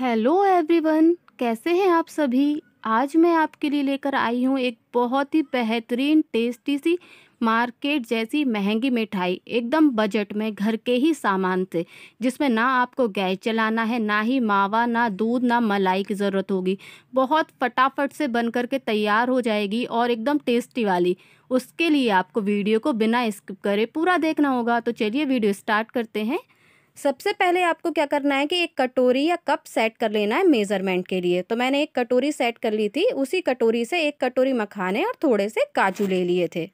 hello everyone कैसे हैं आप सभी आज मैं आपके लिए लेकर आई हूँ एक बहुत ही बेहतरीन टेस्टी सी मार्केट जैसी महंगी मिठाई एकदम बजट में घर के ही सामान से जिसमें ना आपको गैस चलाना है ना ही मावा ना दूध ना मलाई की ज़रूरत होगी बहुत फटाफट से बन करके के तैयार हो जाएगी और एकदम टेस्टी वाली उसके लिए आपको वीडियो को बिना स्किप करे पूरा देखना होगा तो चलिए वीडियो स्टार्ट करते हैं सबसे पहले आपको क्या करना है कि एक कटोरी या कप सेट कर लेना है मेज़रमेंट के लिए तो मैंने एक कटोरी सेट कर ली थी उसी कटोरी से एक कटोरी मखाने और थोड़े से काजू ले लिए थे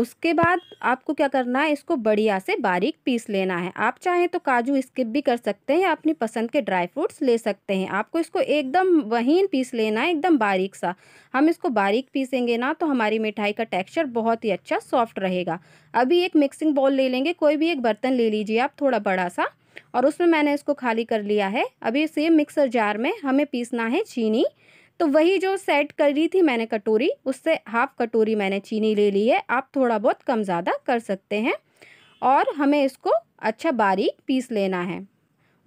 उसके बाद आपको क्या करना है इसको बढ़िया से बारीक पीस लेना है आप चाहें तो काजू स्किप भी कर सकते हैं या अपनी पसंद के ड्राई फ्रूट्स ले सकते हैं आपको इसको एकदम वहीन पीस लेना है एकदम बारीक सा हम इसको बारीक पीसेंगे ना तो हमारी मिठाई का टेक्सचर बहुत ही अच्छा सॉफ्ट रहेगा अभी एक मिक्सिंग बॉल ले लेंगे कोई भी एक बर्तन ले लीजिए आप थोड़ा बड़ा सा और उसमें मैंने इसको खाली कर लिया है अभी सेम मिक्सर जार में हमें पीसना है चीनी तो वही जो सेट कर रही थी मैंने कटोरी उससे हाफ कटोरी मैंने चीनी ले ली है आप थोड़ा बहुत कम ज़्यादा कर सकते हैं और हमें इसको अच्छा बारीक पीस लेना है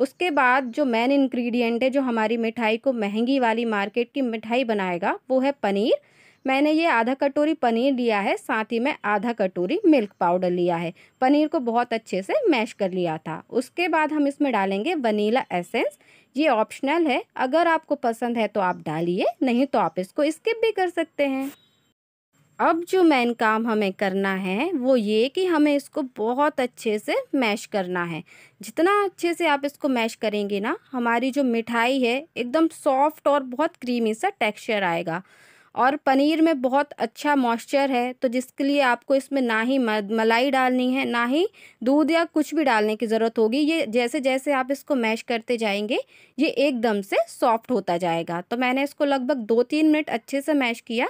उसके बाद जो मेन इंग्रेडिएंट है जो हमारी मिठाई को महंगी वाली मार्केट की मिठाई बनाएगा वो है पनीर मैंने ये आधा कटोरी पनीर लिया है साथ ही में आधा कटोरी मिल्क पाउडर लिया है पनीर को बहुत अच्छे से मैश कर लिया था उसके बाद हम इसमें डालेंगे वनीला एसेंस ये ऑप्शनल है अगर आपको पसंद है तो आप डालिए नहीं तो आप इसको स्किप भी कर सकते हैं अब जो मेन काम हमें करना है वो ये कि हमें इसको बहुत अच्छे से मैश करना है जितना अच्छे से आप इसको मैश करेंगे ना हमारी जो मिठाई है एकदम सॉफ्ट और बहुत क्रीमी सा टेक्सचर आएगा और पनीर में बहुत अच्छा मॉइस्चर है तो जिसके लिए आपको इसमें ना ही मलाई डालनी है ना ही दूध या कुछ भी डालने की ज़रूरत होगी ये जैसे जैसे आप इसको मैश करते जाएंगे ये एकदम से सॉफ्ट होता जाएगा तो मैंने इसको लगभग दो तीन मिनट अच्छे से मैश किया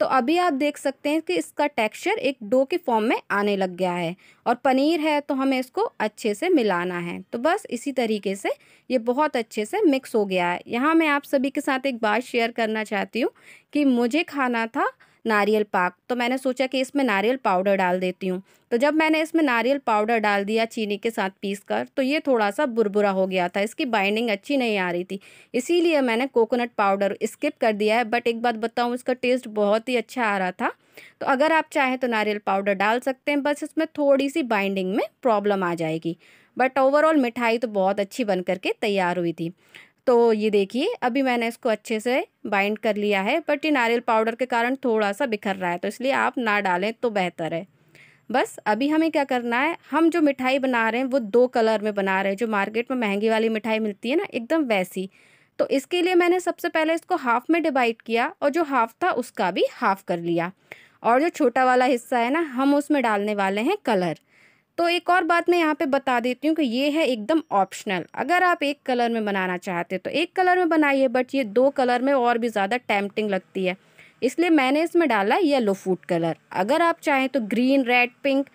तो अभी आप देख सकते हैं कि इसका टेक्सचर एक डो के फॉर्म में आने लग गया है और पनीर है तो हमें इसको अच्छे से मिलाना है तो बस इसी तरीके से ये बहुत अच्छे से मिक्स हो गया है यहाँ मैं आप सभी के साथ एक बात शेयर करना चाहती हूँ कि मुझे खाना था नारियल पाक तो मैंने सोचा कि इसमें नारियल पाउडर डाल देती हूँ तो जब मैंने इसमें नारियल पाउडर डाल दिया चीनी के साथ पीस कर तो ये थोड़ा सा बुरबुरा हो गया था इसकी बाइंडिंग अच्छी नहीं आ रही थी इसीलिए मैंने कोकोनट पाउडर स्किप कर दिया है बट एक बात बताऊँ इसका टेस्ट बहुत ही अच्छा आ रहा था तो अगर आप चाहें तो नारियल पाउडर डाल सकते हैं बस इसमें थोड़ी सी बाइंडिंग में प्रॉब्लम आ जाएगी बट ओवरऑल मिठाई तो बहुत अच्छी बन करके तैयार हुई थी तो ये देखिए अभी मैंने इसको अच्छे से बाइंड कर लिया है बट ये नारियल पाउडर के कारण थोड़ा सा बिखर रहा है तो इसलिए आप ना डालें तो बेहतर है बस अभी हमें क्या करना है हम जो मिठाई बना रहे हैं वो दो कलर में बना रहे हैं जो मार्केट में महंगी वाली मिठाई मिलती है ना एकदम वैसी तो इसके लिए मैंने सबसे पहले इसको हाफ़ में डिवाइड किया और जो हाफ़ था उसका भी हाफ़ कर लिया और जो छोटा वाला हिस्सा है ना हम उसमें डालने वाले हैं कलर तो एक और बात मैं यहाँ पे बता देती हूँ कि ये है एकदम ऑप्शनल अगर आप एक कलर में बनाना चाहते तो एक कलर में बनाइए बट ये दो कलर में और भी ज़्यादा टैम्पटिंग लगती है इसलिए मैंने इसमें डाला येलो फूड कलर अगर आप चाहें तो ग्रीन रेड पिंक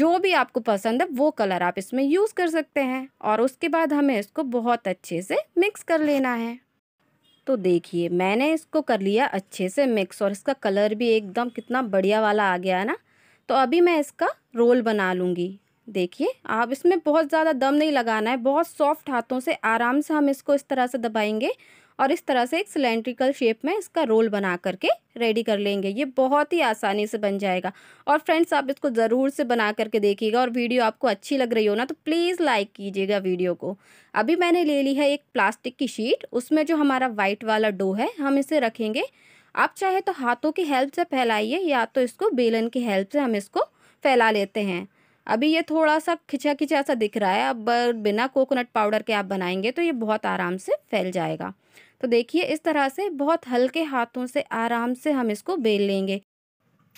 जो भी आपको पसंद है वो कलर आप इसमें यूज़ कर सकते हैं और उसके बाद हमें इसको बहुत अच्छे से मिक्स कर लेना है तो देखिए मैंने इसको कर लिया अच्छे से मिक्स और इसका कलर भी एकदम कितना बढ़िया वाला आ गया है ना तो अभी मैं इसका रोल बना लूँगी देखिए आप इसमें बहुत ज़्यादा दम नहीं लगाना है बहुत सॉफ्ट हाथों से आराम से हम इसको इस तरह से दबाएंगे और इस तरह से एक सिलेंड्रिकल शेप में इसका रोल बना करके रेडी कर लेंगे ये बहुत ही आसानी से बन जाएगा और फ्रेंड्स आप इसको ज़रूर से बना करके देखिएगा और वीडियो आपको अच्छी लग रही हो ना तो प्लीज़ लाइक कीजिएगा वीडियो को अभी मैंने ले ली है एक प्लास्टिक की शीट उसमें जो हमारा वाइट वाला डो है हम इसे रखेंगे आप चाहे तो हाथों की हेल्प से फैलाइए या तो इसको बेलन की हेल्प से हम इसको फैला लेते हैं अभी ये थोड़ा सा खिंचा खिंचा सा दिख रहा है अब बिना कोकोनट पाउडर के आप बनाएंगे तो ये बहुत आराम से फैल जाएगा तो देखिए इस तरह से बहुत हल्के हाथों से आराम से हम इसको बेल लेंगे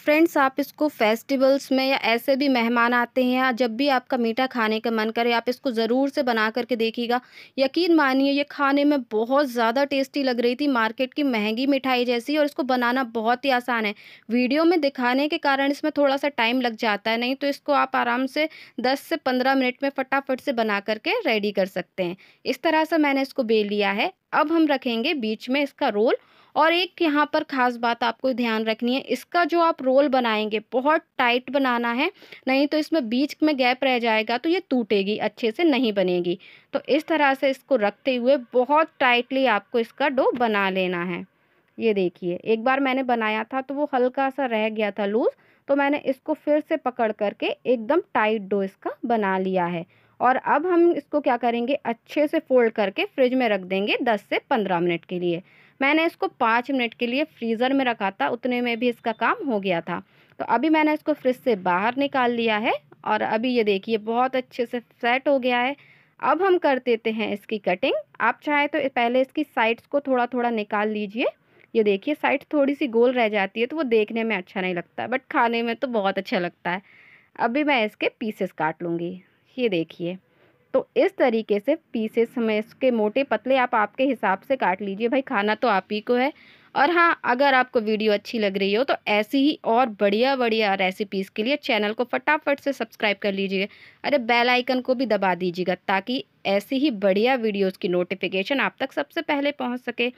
फ्रेंड्स आप इसको फेस्टिवल्स में या ऐसे भी मेहमान आते हैं या जब भी आपका मीठा खाने का मन करे आप इसको ज़रूर से बना करके देखिएगा यकीन मानिए ये खाने में बहुत ज़्यादा टेस्टी लग रही थी मार्केट की महंगी मिठाई जैसी और इसको बनाना बहुत ही आसान है वीडियो में दिखाने के कारण इसमें थोड़ा सा टाइम लग जाता है नहीं तो इसको आप आराम से दस से पंद्रह मिनट में फटाफट से बना करके रेडी कर सकते हैं इस तरह से मैंने इसको बेल लिया है अब हम रखेंगे बीच में इसका रोल और एक यहाँ पर ख़ास बात आपको ध्यान रखनी है इसका जो आप रोल बनाएंगे बहुत टाइट बनाना है नहीं तो इसमें बीच में गैप रह जाएगा तो ये टूटेगी अच्छे से नहीं बनेगी तो इस तरह से इसको रखते हुए बहुत टाइटली आपको इसका डो बना लेना है ये देखिए एक बार मैंने बनाया था तो वो हल्का सा रह गया था लूज़ तो मैंने इसको फिर से पकड़ करके एकदम टाइट डो इसका बना लिया है और अब हम इसको क्या करेंगे अच्छे से फोल्ड करके फ्रिज में रख देंगे दस से पंद्रह मिनट के लिए मैंने इसको पाँच मिनट के लिए फ्रीज़र में रखा था उतने में भी इसका काम हो गया था तो अभी मैंने इसको फ्रिज से बाहर निकाल लिया है और अभी ये देखिए बहुत अच्छे से सेट हो गया है अब हम कर देते हैं इसकी कटिंग आप चाहे तो पहले इसकी साइड्स को थोड़ा थोड़ा निकाल लीजिए ये देखिए साइड थोड़ी सी गोल रह जाती है तो वो देखने में अच्छा नहीं लगता बट खाने में तो बहुत अच्छा लगता है अभी मैं इसके पीसेस काट लूँगी ये देखिए तो इस तरीके से पीसेस में इसके मोटे पतले आप आपके हिसाब से काट लीजिए भाई खाना तो आप ही को है और हाँ अगर आपको वीडियो अच्छी लग रही हो तो ऐसी ही और बढ़िया बढ़िया रेसिपीज़ के लिए चैनल को फटाफट से सब्सक्राइब कर लीजिएगा अरे बेल आइकन को भी दबा दीजिएगा ताकि ऐसी ही बढ़िया वीडियोस की नोटिफिकेशन आप तक सबसे पहले पहुंच सके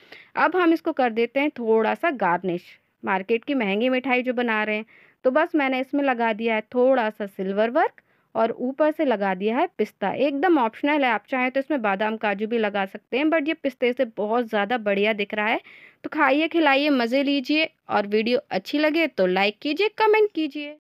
अब हम इसको कर देते हैं थोड़ा सा गार्निश मार्केट की महंगी मिठाई जो बना रहे हैं तो बस मैंने इसमें लगा दिया है थोड़ा सा सिल्वर वर्क और ऊपर से लगा दिया है पिस्ता एकदम ऑप्शनल है आप चाहें तो इसमें बादाम काजू भी लगा सकते हैं बट ये पिस्ते से बहुत ज़्यादा बढ़िया दिख रहा है तो खाइए खिलाइए मज़े लीजिए और वीडियो अच्छी लगे तो लाइक कीजिए कमेंट कीजिए